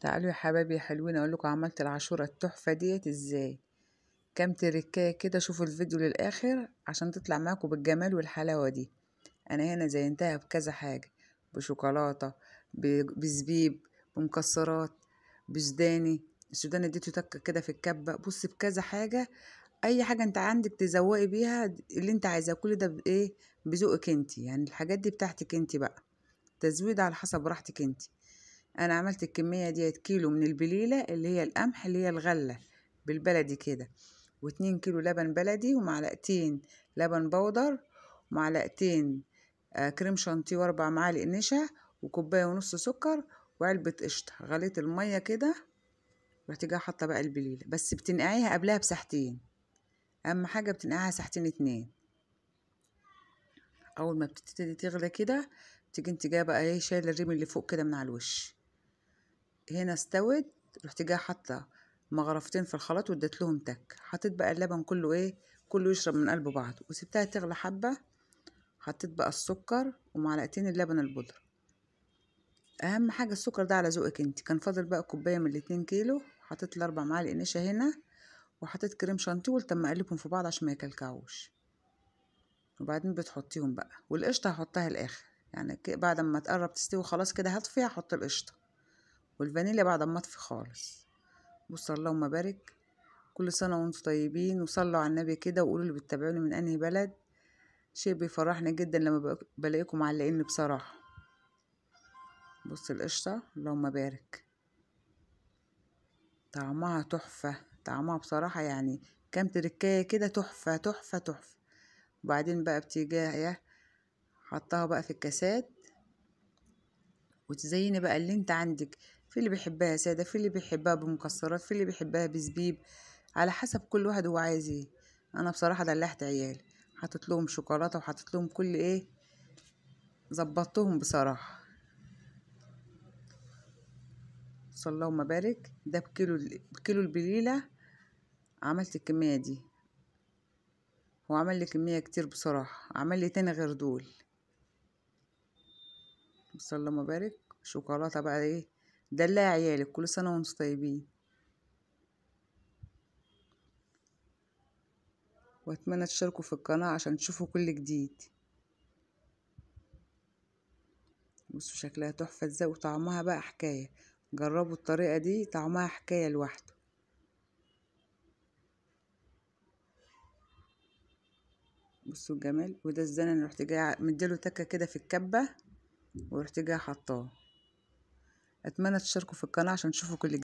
تعالوا يا حبايبي يا حلوين اقول لكم عملت العاشوره التحفه ديت ازاي كام تركايه كده شوفوا الفيديو للاخر عشان تطلع معاكم بالجمال والحلاوه دي انا هنا زينتها بكذا حاجه بشوكولاته بزبيب بمكسرات بسوداني السوداني اديته تكه كده في الكبه بص بكذا حاجه اي حاجه انت عندك تزوقي بيها اللي انت عايزاه كل ده بايه بذوقك انت يعني الحاجات دي بتاعتك انت بقى تزويد على حسب راحتك انتي انا عملت الكميه ديت كيلو من البليله اللي هي القمح اللي هي الغله بالبلدي كده واتنين كيلو لبن بلدي ومعلقتين لبن بودر ومعلقتين آه، كريم شانتيه واربع معالق نشا وكوبايه ونص سكر وعلبه قشطه غليت الميه كده رحت جايه حاطه بقى البليله بس بتنقعيها قبلها بساحتين اهم حاجه بتنقعها ساحتين اتنين اول ما بتبتدي تغلى كده تيجي انت جايه بقى ايه شايله الريم اللي فوق كده من على الوش هنا استوت رحت جاي حاطه مغرفتين في الخلاط واديت لهم تك حطيت بقى اللبن كله ايه كله يشرب من قلب بعض وسبتها تغلى حبه حطيت بقى السكر ومعلقتين اللبن البودره اهم حاجه السكر ده على ذوقك انت كان فاضل بقى كوبايه من الاتنين كيلو حطيت الاربع معالق نشا هنا وحطيت كريم شانتيه قلت اما اقلبهم في بعض عشان ما يكلكعوش وبعدين بتحطيهم بقى والقشطه هحطها الاخر يعني بعد ما تقرب تستوي خلاص كده هطفي هحط القشطه والفانيليا بعد ما اطفي خالص بص اللهم بارك كل سنة وانتم طيبين وصلوا على النبي كده وقولوا اللي بتتابعوني من انهي بلد شيء بيفرحني جدا لما بلاقيكم معلقيني بصراحة بص القشطة اللهم بارك طعمها تحفة طعمها بصراحة يعني كام تركاية كده تحفة تحفة تحفة وبعدين بقى بتيجي حطها بقى في الكاسات وتزيني بقى اللي انت عندك في اللي بيحبها سادة في اللي بيحبها بمكسرات في اللي بيحبها بزبيب على حسب كل واحد هو عايز ايه انا بصراحة دلعت عيالي حطيت لهم شوكولاتة وحطيت لهم كل ايه ظبطتهم بصراحة صلى اللهم بارك ده بكيلو بكيلو البليلة عملت الكمية دي وعمل لي كمية كتير بصراحة عمل لي تاني غير دول صلى اللهم بارك شوكولاتة بقى ايه دلع عيالك كل سنة وانتم طيبين واتمنى تشتركوا في القناة عشان تشوفوا كل جديد بصوا شكلها تحفة ازاي وطعمها بقى حكاية جربوا الطريقة دي طعمها حكاية لوحده بصوا الجمال وده الزنا اللي رحت جايه مديله تكه كده في الكبه ورحت جايه حطاه اتمنى تشتركوا في القناة عشان تشوفوا كل جديد